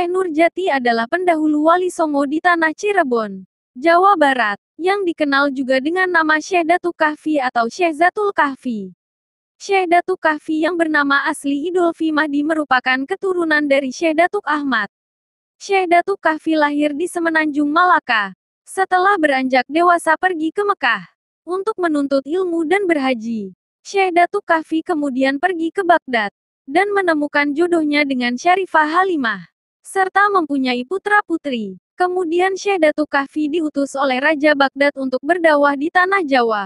Syekh Nurjati adalah pendahulu Wali Songo di tanah Cirebon, Jawa Barat, yang dikenal juga dengan nama Syekh Datu Kahfi atau Syekh Zatul Kahfi. Syekh Datuk Kahfi yang bernama asli Idolfi Mahdi merupakan keturunan dari Syekh Datuk Ahmad. Syekh Datuk Kahfi lahir di Semenanjung Malaka. Setelah beranjak dewasa pergi ke Mekah untuk menuntut ilmu dan berhaji. Syekh Datuk Kahfi kemudian pergi ke Baghdad dan menemukan jodohnya dengan Syarifah Halimah serta mempunyai putra-putri. Kemudian Syekh Datuk Kahfi diutus oleh Raja Baghdad untuk berdakwah di tanah Jawa.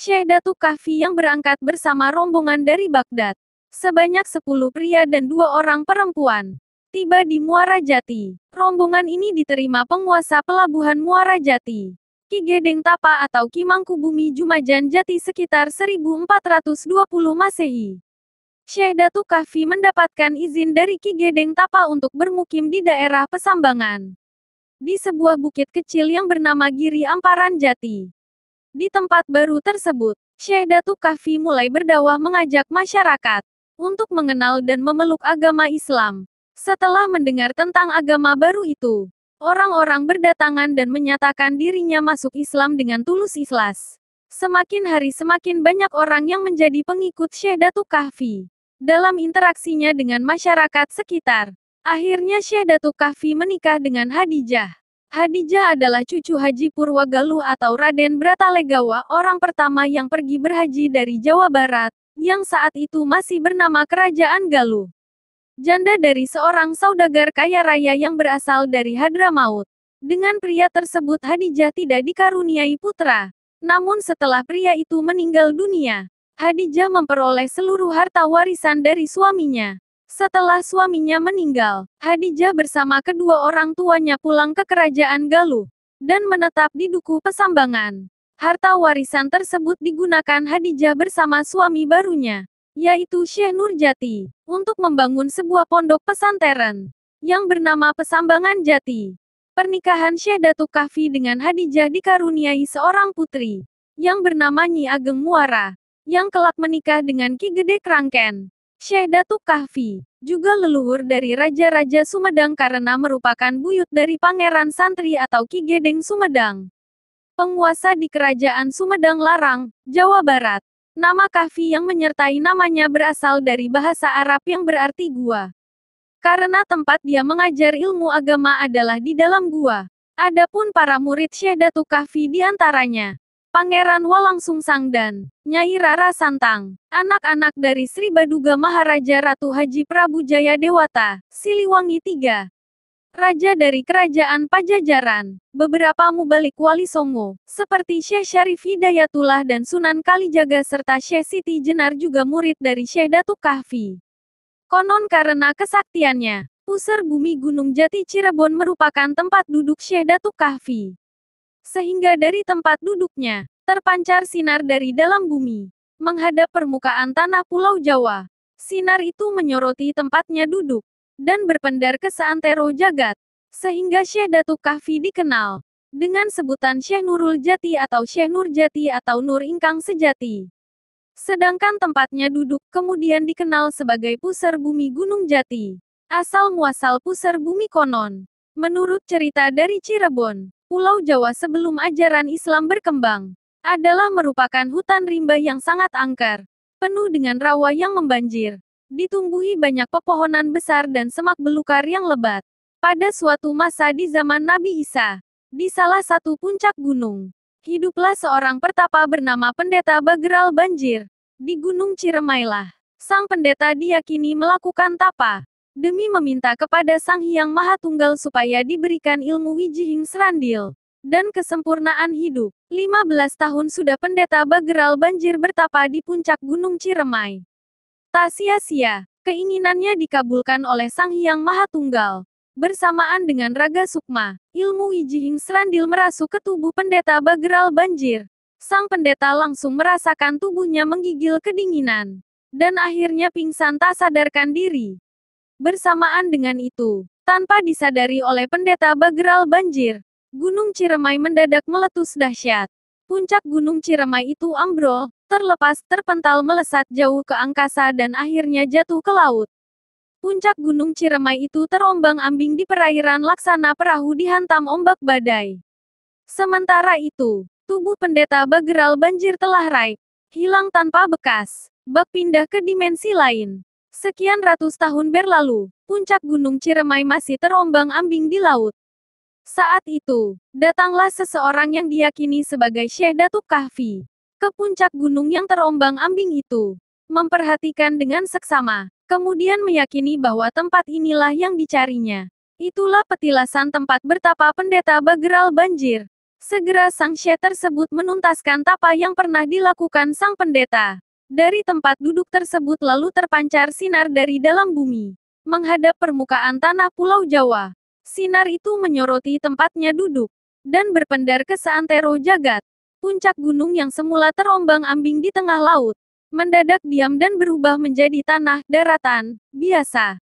Syekh Datuk Kahfi yang berangkat bersama rombongan dari Baghdad. Sebanyak 10 pria dan dua orang perempuan. Tiba di Muara Jati. Rombongan ini diterima penguasa pelabuhan Muara Jati. Ki Gedeng Tapa atau Ki Mangkubumi Jumajan Jati sekitar 1420 Masehi. Syekh Datu Kahfi mendapatkan izin dari Ki Gedeng Tapa untuk bermukim di daerah Pesambangan. Di sebuah bukit kecil yang bernama Giri Amparan Jati. Di tempat baru tersebut, Syekh Datu Kahfi mulai berdawah mengajak masyarakat untuk mengenal dan memeluk agama Islam. Setelah mendengar tentang agama baru itu, orang-orang berdatangan dan menyatakan dirinya masuk Islam dengan tulus ikhlas. Semakin hari semakin banyak orang yang menjadi pengikut Syekh Datu Kahfi dalam interaksinya dengan masyarakat sekitar. Akhirnya Syekh Datuk Kahfi menikah dengan Hadijah. Hadijah adalah cucu Haji Purwagaluh atau Raden Bratalegawa, orang pertama yang pergi berhaji dari Jawa Barat, yang saat itu masih bernama Kerajaan Galuh. Janda dari seorang saudagar kaya raya yang berasal dari Hadramaut. Dengan pria tersebut Hadijah tidak dikaruniai putra. Namun setelah pria itu meninggal dunia, Hadijah memperoleh seluruh harta warisan dari suaminya. Setelah suaminya meninggal, Hadijah bersama kedua orang tuanya pulang ke kerajaan Galuh dan menetap di duku Pesambangan. Harta warisan tersebut digunakan Hadijah bersama suami barunya, yaitu Syekh Nurjati, untuk membangun sebuah pondok pesantren yang bernama Pesambangan Jati. Pernikahan Syekh Datuk Kahfi dengan Hadijah dikaruniai seorang putri yang bernama Nyi Ageng Muara yang kelak menikah dengan Ki Gede Krangken. Syekh Datuk Kahfi, juga leluhur dari Raja-Raja Sumedang karena merupakan buyut dari Pangeran Santri atau Ki Gedeng Sumedang. Penguasa di Kerajaan Sumedang Larang, Jawa Barat. Nama Kahfi yang menyertai namanya berasal dari bahasa Arab yang berarti gua. Karena tempat dia mengajar ilmu agama adalah di dalam gua. Adapun para murid Syekh Datuk Kahfi di antaranya, Pangeran Walang Sungsang dan Nyai Rara Santang, anak-anak dari Sri Baduga Maharaja Ratu Haji Prabu Jaya Dewata, Siliwangi III. Raja dari Kerajaan Pajajaran, beberapa mubalik wali Songo, seperti Syekh Syarif Hidayatullah dan Sunan Kalijaga serta Syekh Siti Jenar juga murid dari Syekh Datuk Kahfi. Konon karena kesaktiannya, pusar bumi Gunung Jati Cirebon merupakan tempat duduk Syekh Datuk Kahfi. Sehingga dari tempat duduknya, terpancar sinar dari dalam bumi, menghadap permukaan tanah Pulau Jawa. Sinar itu menyoroti tempatnya duduk, dan berpendar ke seantero jagat, sehingga Syekh Datuk Kahfi dikenal dengan sebutan Syekh Nurul Jati atau Syekh Nur Jati atau Nur Ingkang Sejati. Sedangkan tempatnya duduk kemudian dikenal sebagai Pusar Bumi Gunung Jati, asal muasal Pusar Bumi konon. Menurut cerita dari Cirebon, Pulau Jawa sebelum ajaran Islam berkembang, adalah merupakan hutan rimba yang sangat angker, penuh dengan rawa yang membanjir, ditumbuhi banyak pepohonan besar dan semak belukar yang lebat. Pada suatu masa di zaman Nabi Isa, di salah satu puncak gunung, hiduplah seorang pertapa bernama Pendeta Bageral Banjir, di Gunung Ciremailah. Sang pendeta diyakini melakukan tapa, demi meminta kepada Sang Hyang Maha Tunggal supaya diberikan ilmu Wijihing Serandil dan kesempurnaan hidup. 15 tahun sudah pendeta Bageral Banjir bertapa di puncak Gunung Ciremai. Tak sia-sia, keinginannya dikabulkan oleh Sang Hyang Maha Tunggal. Bersamaan dengan Raga Sukma, ilmu Wijihing Serandil merasuk ke tubuh pendeta Bageral Banjir. Sang pendeta langsung merasakan tubuhnya menggigil kedinginan. Dan akhirnya pingsan tak sadarkan diri. Bersamaan dengan itu, tanpa disadari oleh pendeta Bageral Banjir, Gunung Ciremai mendadak meletus dahsyat. Puncak Gunung Ciremai itu ambrol, terlepas, terpental melesat jauh ke angkasa dan akhirnya jatuh ke laut. Puncak Gunung Ciremai itu terombang-ambing di perairan laksana perahu dihantam ombak badai. Sementara itu, tubuh pendeta Bageral Banjir telah raib, hilang tanpa bekas, bak pindah ke dimensi lain. Sekian ratus tahun berlalu, puncak Gunung Ciremai masih terombang-ambing di laut. Saat itu, datanglah seseorang yang diyakini sebagai Syekh Datuk Kahfi ke puncak gunung yang terombang-ambing itu, memperhatikan dengan seksama, kemudian meyakini bahwa tempat inilah yang dicarinya. Itulah petilasan tempat bertapa pendeta Bageral Banjir. Segera sang Syekh tersebut menuntaskan tapa yang pernah dilakukan sang pendeta. Dari tempat duduk tersebut lalu terpancar sinar dari dalam bumi, menghadap permukaan tanah Pulau Jawa. Sinar itu menyoroti tempatnya duduk, dan berpendar ke seantero jagat. Puncak gunung yang semula terombang-ambing di tengah laut, mendadak diam dan berubah menjadi tanah daratan biasa.